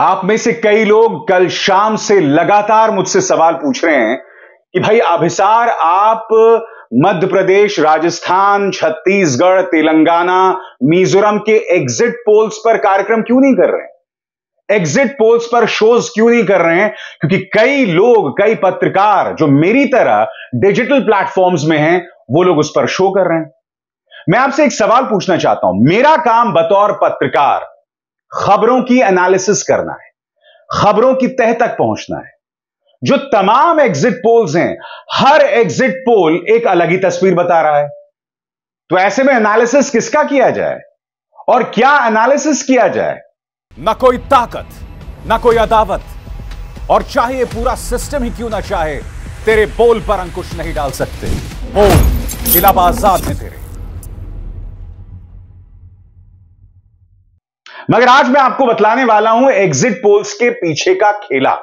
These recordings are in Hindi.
आप में से कई लोग कल शाम से लगातार मुझसे सवाल पूछ रहे हैं कि भाई अभिसार आप मध्य प्रदेश राजस्थान छत्तीसगढ़ तेलंगाना मिजोरम के एग्जिट पोल्स पर कार्यक्रम क्यों नहीं कर रहे हैं एग्जिट पोल्स पर शोज क्यों नहीं कर रहे हैं क्योंकि कई लोग कई पत्रकार जो मेरी तरह डिजिटल प्लेटफॉर्म्स में हैं वो लोग उस पर शो कर रहे हैं मैं आपसे एक सवाल पूछना चाहता हूं मेरा काम बतौर पत्रकार खबरों की एनालिसिस करना है खबरों की तह तक पहुंचना है जो तमाम एग्जिट पोल्स हैं हर एग्जिट पोल एक अलग ही तस्वीर बता रहा है तो ऐसे में एनालिसिस किसका किया जाए और क्या एनालिसिस किया जाए ना कोई ताकत ना कोई अदावत और चाहे ये पूरा सिस्टम ही क्यों ना चाहे तेरे बोल पर अंकुश नहीं डाल सकते बोल इलाहाबाद आजाद में तेरे मगर आज मैं आपको बतलाने वाला हूं एग्जिट पोल्स के पीछे का खेला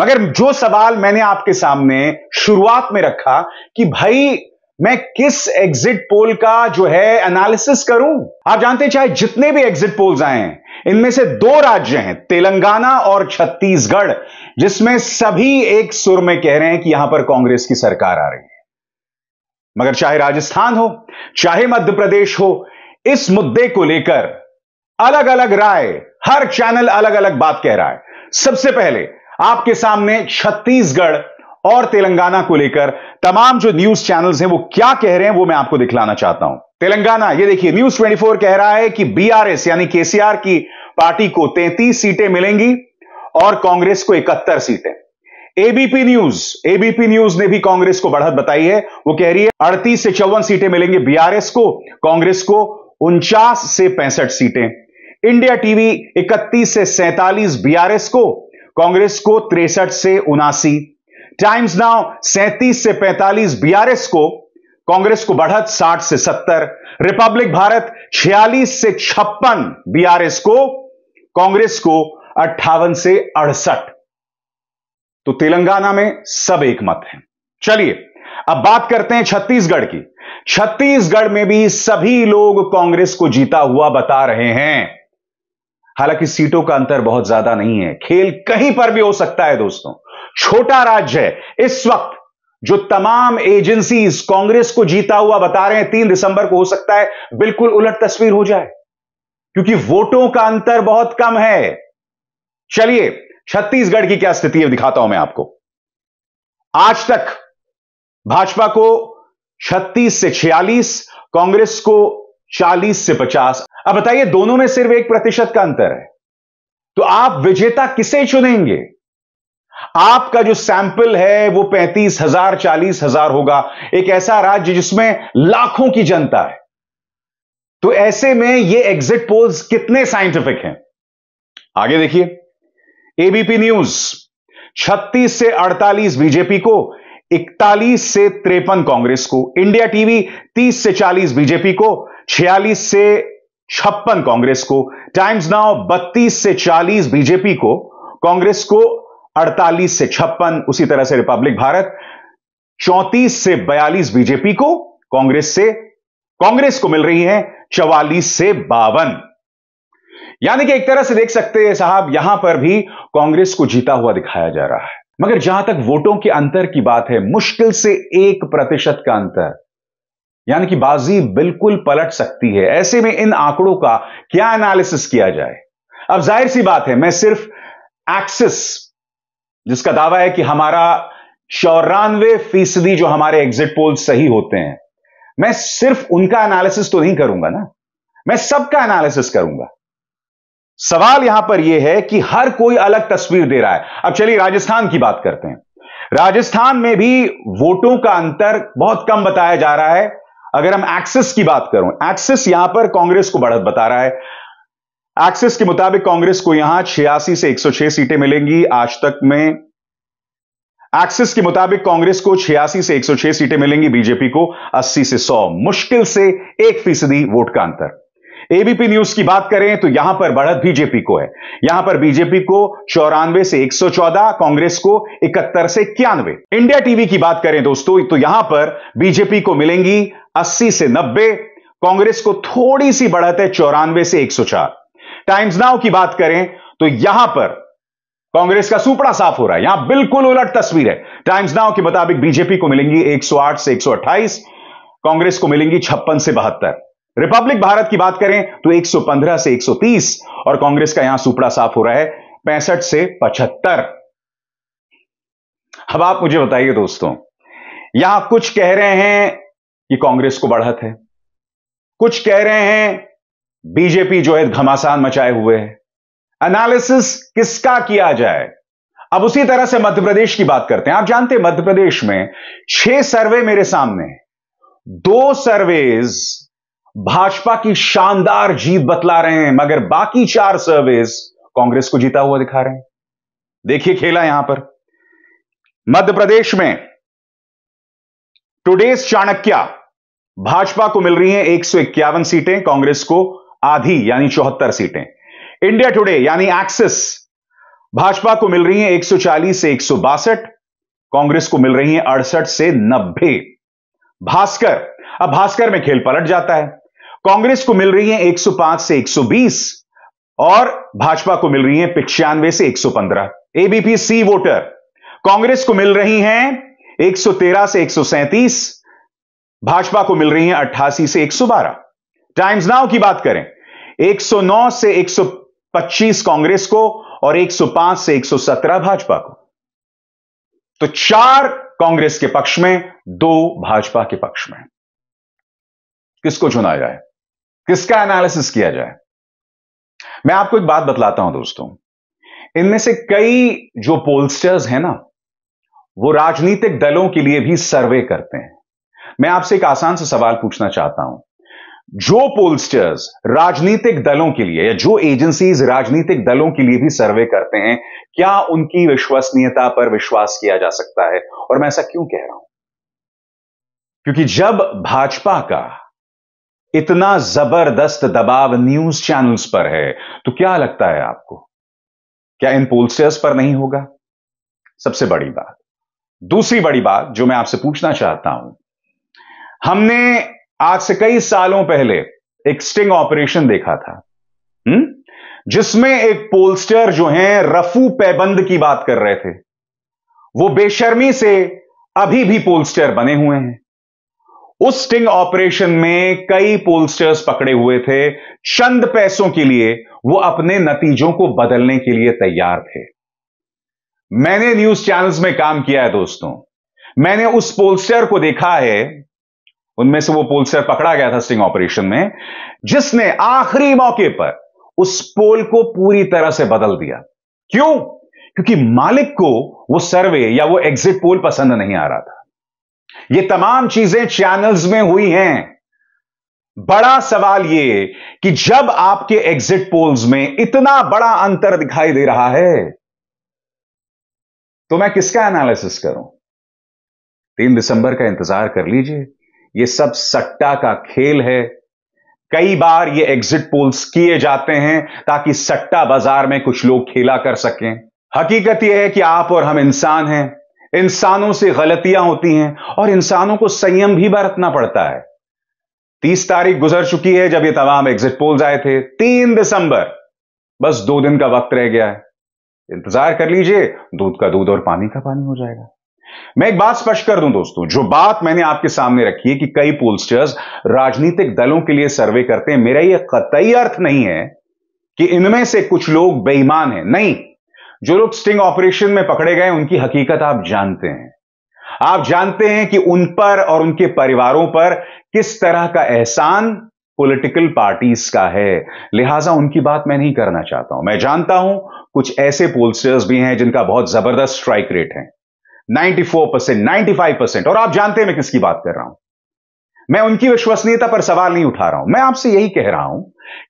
मगर जो सवाल मैंने आपके सामने शुरुआत में रखा कि भाई मैं किस एग्जिट पोल का जो है एनालिसिस करूं आप जानते चाहे जितने भी एग्जिट पोल्स आए हैं इनमें से दो राज्य हैं तेलंगाना और छत्तीसगढ़ जिसमें सभी एक सुर में कह रहे हैं कि यहां पर कांग्रेस की सरकार आ रही है मगर चाहे राजस्थान हो चाहे मध्य प्रदेश हो इस मुद्दे को लेकर अलग अलग राय हर चैनल अलग अलग बात कह रहा है सबसे पहले आपके सामने छत्तीसगढ़ और तेलंगाना को लेकर तमाम जो न्यूज चैनल्स हैं वो क्या कह रहे हैं वो मैं आपको दिखलाना चाहता हूं तेलंगाना ये देखिए न्यूज 24 कह रहा है कि बीआरएस यानी केसीआर की पार्टी को 33 सीटें मिलेंगी और कांग्रेस को 71 सीटें एबीपी न्यूज एबीपी न्यूज ने भी कांग्रेस को बढ़त बताई है वो कह रही है अड़तीस से चौवन सीटें मिलेंगी बीआरएस को कांग्रेस को उनचास से पैंसठ सीटें इंडिया टीवी 31 से 47 बीआरएस को कांग्रेस को तिरसठ से उनासी टाइम्स नाउ 37 से 45 बीआरएस को कांग्रेस को बढ़त 60 से 70 रिपब्लिक भारत 46 से छप्पन बीआरएस को कांग्रेस को अट्ठावन से अड़सठ तो तेलंगाना में सब एक मत है चलिए अब बात करते हैं छत्तीसगढ़ की छत्तीसगढ़ में भी सभी लोग कांग्रेस को जीता हुआ बता रहे हैं हालांकि सीटों का अंतर बहुत ज्यादा नहीं है खेल कहीं पर भी हो सकता है दोस्तों छोटा राज्य है इस वक्त जो तमाम एजेंसीज कांग्रेस को जीता हुआ बता रहे हैं तीन दिसंबर को हो सकता है बिल्कुल उलट तस्वीर हो जाए क्योंकि वोटों का अंतर बहुत कम है चलिए छत्तीसगढ़ की क्या स्थिति है दिखाता हूं मैं आपको आज तक भाजपा को 36 से 46 कांग्रेस को 40 से 50 अब बताइए दोनों में सिर्फ एक प्रतिशत का अंतर है तो आप विजेता किसे चुनेंगे आपका जो सैंपल है वो पैंतीस हजार चालीस हजार होगा एक ऐसा राज्य जिसमें लाखों की जनता है तो ऐसे में ये एग्जिट पोल्स कितने साइंटिफिक हैं आगे देखिए एबीपी न्यूज 36 से 48 बीजेपी को 41 से त्रेपन कांग्रेस को इंडिया टीवी 30 से 40 बीजेपी को 46 से छप्पन कांग्रेस को टाइम्स नाउ 32 से 40 बीजेपी को कांग्रेस को 48 से छप्पन उसी तरह से रिपब्लिक भारत 34 से 42 बीजेपी को कांग्रेस से कांग्रेस को मिल रही है 44 से बावन यानी कि एक तरह से देख सकते हैं साहब यहां पर भी कांग्रेस को जीता हुआ दिखाया जा रहा है मगर जहां तक वोटों के अंतर की बात है मुश्किल से एक प्रतिशत का अंतर यानी कि बाजी बिल्कुल पलट सकती है ऐसे में इन आंकड़ों का क्या एनालिसिस किया जाए अब जाहिर सी बात है मैं सिर्फ एक्सिस जिसका दावा है कि हमारा चौरानवे फीसदी जो हमारे एग्जिट पोल सही होते हैं मैं सिर्फ उनका एनालिसिस तो नहीं करूंगा ना मैं सबका एनालिसिस करूंगा सवाल यहां पर यह है कि हर कोई अलग तस्वीर दे रहा है अब चलिए राजस्थान की बात करते हैं राजस्थान में भी वोटों का अंतर बहुत कम बताया जा रहा है अगर हम एक्सिस की बात करूं एक्सिस यहां पर कांग्रेस को बढ़त बता रहा है एक्सिस के मुताबिक कांग्रेस को यहां छियासी से 106 सीटें मिलेंगी आज तक में एक्सिस के मुताबिक कांग्रेस को छियासी से 106 सीटें मिलेंगी बीजेपी को 80 से 100 मुश्किल से एक फीसदी वोट का अंतर एबीपी न्यूज की बात करें तो यहां पर बढ़त बीजेपी को है यहां पर बीजेपी को चौरानवे से 114 कांग्रेस को इकहत्तर से इक्यानवे इंडिया टीवी की बात करें दोस्तों तो यहां पर बीजेपी को मिलेंगी अस्सी से नब्बे कांग्रेस को थोड़ी सी बढ़त है चौरानवे से 104 टाइम्स नाउ की बात करें तो यहां पर कांग्रेस का सुपड़ा साफ हो रहा है यहां बिल्कुल उलट तस्वीर है टाइम्स नाउ के मुताबिक बीजेपी को मिलेंगी 108 से 128 कांग्रेस को मिलेंगी छप्पन से बहत्तर रिपब्लिक भारत की बात करें तो 115 से 130 और कांग्रेस का यहां सुपड़ा साफ हो रहा है पैंसठ से पचहत्तर अब आप मुझे बताइए दोस्तों यहां कुछ कह रहे हैं कि कांग्रेस को बढ़त है कुछ कह रहे हैं बीजेपी जो है घमासान मचाए हुए है एनालिसिस किसका किया जाए अब उसी तरह से मध्य प्रदेश की बात करते हैं आप जानते हैं मध्य प्रदेश में छह सर्वे मेरे सामने दो सर्वेज भाजपा की शानदार जीत बतला रहे हैं मगर बाकी चार सर्वेज कांग्रेस को जीता हुआ दिखा रहे हैं देखिए खेला यहां पर मध्य प्रदेश में टुडेज चाणक्य भाजपा को मिल रही हैं एक सीटें कांग्रेस को आधी यानी चौहत्तर सीटें इंडिया टुडे यानी एक्सिस भाजपा को मिल रही हैं 140 से एक कांग्रेस को मिल रही हैं अड़सठ से नब्बे भास्कर अब भास्कर में खेल पलट जाता है कांग्रेस को मिल रही है 105 से 120 और भाजपा को मिल रही है पिचानवे से 115 एबीपी सी वोटर कांग्रेस को मिल रही हैं 113 से 137 भाजपा को मिल रही है 88 से 112 टाइम्स नाउ की बात करें 109 से 125 कांग्रेस को और 105 से 117 भाजपा को तो चार कांग्रेस के पक्ष में दो भाजपा के पक्ष में किसको चुना जाए किसका एनालिसिस किया जाए मैं आपको एक बात बतलाता हूं दोस्तों इनमें से कई जो पोलस्टर्स हैं ना वो राजनीतिक दलों के लिए भी सर्वे करते हैं मैं आपसे एक आसान से सवाल पूछना चाहता हूं जो पोलस्टर्स राजनीतिक दलों के लिए या जो एजेंसीज राजनीतिक दलों के लिए भी सर्वे करते हैं क्या उनकी विश्वसनीयता पर विश्वास किया जा सकता है और मैं ऐसा क्यों कह रहा हूं क्योंकि जब भाजपा का इतना जबरदस्त दबाव न्यूज चैनल्स पर है तो क्या लगता है आपको क्या इन पोलस्टर्स पर नहीं होगा सबसे बड़ी बात दूसरी बड़ी बात जो मैं आपसे पूछना चाहता हूं हमने आज से कई सालों पहले एक स्टिंग ऑपरेशन देखा था हुँ? हम्म? जिसमें एक पोलस्टर जो है रफू पैबंद की बात कर रहे थे वो बेशर्मी से अभी भी पोलस्टर बने हुए हैं उस स्टिंग ऑपरेशन में कई पोलस्टर्स पकड़े हुए थे चंद पैसों के लिए वो अपने नतीजों को बदलने के लिए तैयार थे मैंने न्यूज चैनल्स में काम किया है दोस्तों मैंने उस पोलस्टर को देखा है उनमें से वो पोलस्टर पकड़ा गया था स्टिंग ऑपरेशन में जिसने आखिरी मौके पर उस पोल को पूरी तरह से बदल दिया क्यों क्योंकि मालिक को वो सर्वे या वो एग्जिट पोल पसंद नहीं आ रहा था ये तमाम चीजें चैनल्स में हुई हैं बड़ा सवाल ये कि जब आपके एग्जिट पोल्स में इतना बड़ा अंतर दिखाई दे रहा है तो मैं किसका एनालिसिस करूं तीन दिसंबर का इंतजार कर लीजिए ये सब सट्टा का खेल है कई बार ये एग्जिट पोल्स किए जाते हैं ताकि सट्टा बाजार में कुछ लोग खेला कर सकें हकीकत यह है कि आप और हम इंसान हैं इंसानों से गलतियां होती हैं और इंसानों को संयम भी बरतना पड़ता है तीस तारीख गुजर चुकी है जब ये तमाम एग्जिट पोल्स आए थे तीन दिसंबर बस दो दिन का वक्त रह गया है इंतजार कर लीजिए दूध का दूध और पानी का पानी हो जाएगा मैं एक बात स्पष्ट कर दूं दोस्तों जो बात मैंने आपके सामने रखी है कि कई पोलस्टर्स राजनीतिक दलों के लिए सर्वे करते हैं मेरा यह कतई अर्थ नहीं है कि इनमें से कुछ लोग बेईमान हैं नहीं जो लोग स्टिंग ऑपरेशन में पकड़े गए उनकी हकीकत आप जानते हैं आप जानते हैं कि उन पर और उनके परिवारों पर किस तरह का एहसान पॉलिटिकल पार्टीज का है लिहाजा उनकी बात मैं नहीं करना चाहता हूं मैं जानता हूं कुछ ऐसे पोलस्टर्स भी हैं जिनका बहुत जबरदस्त स्ट्राइक रेट है 94 परसेंट नाइन्टी परसेंट और आप जानते हैं मैं किसकी बात कर रहा हूं मैं उनकी विश्वसनीयता पर सवाल नहीं उठा रहा हूं मैं आपसे यही कह रहा हूं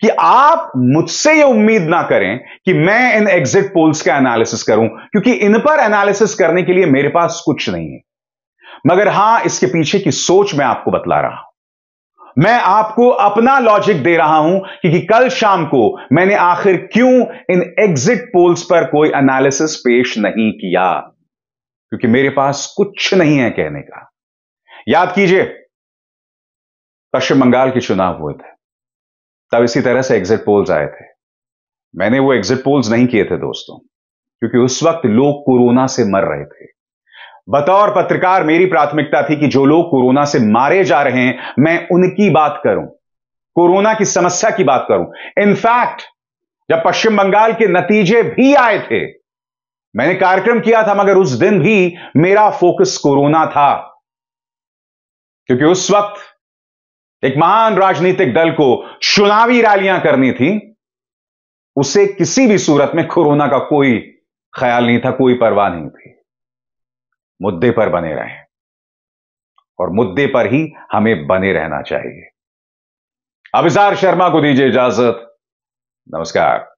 कि आप मुझसे यह उम्मीद ना करें कि मैं इन एग्जिट पोल्स का एनालिसिस करूं क्योंकि इन पर एनालिसिस करने के लिए मेरे पास कुछ नहीं है मगर हां इसके पीछे की सोच मैं आपको बतला रहा हूं मैं आपको अपना लॉजिक दे रहा हूं कि, कि कल शाम को मैंने आखिर क्यों इन एग्जिट पोल्स पर कोई एनालिसिस पेश नहीं किया क्योंकि मेरे पास कुछ नहीं है कहने का याद कीजिए पश्चिम बंगाल के चुनाव हुए थे तब इसी तरह से एग्जिट पोल्स आए थे मैंने वो एग्जिट पोल्स नहीं किए थे दोस्तों क्योंकि उस वक्त लोग कोरोना से मर रहे थे बतौर पत्रकार मेरी प्राथमिकता थी कि जो लोग कोरोना से मारे जा रहे हैं मैं उनकी बात करूं कोरोना की समस्या की बात करूं इनफैक्ट जब पश्चिम बंगाल के नतीजे भी आए थे मैंने कार्यक्रम किया था मगर उस दिन भी मेरा फोकस कोरोना था क्योंकि उस वक्त एक महान राजनीतिक दल को चुनावी रैलियां करनी थी उसे किसी भी सूरत में कोरोना का कोई ख्याल नहीं था कोई परवाह नहीं थी मुद्दे पर बने रहें और मुद्दे पर ही हमें बने रहना चाहिए अभिसार शर्मा को दीजिए इजाजत नमस्कार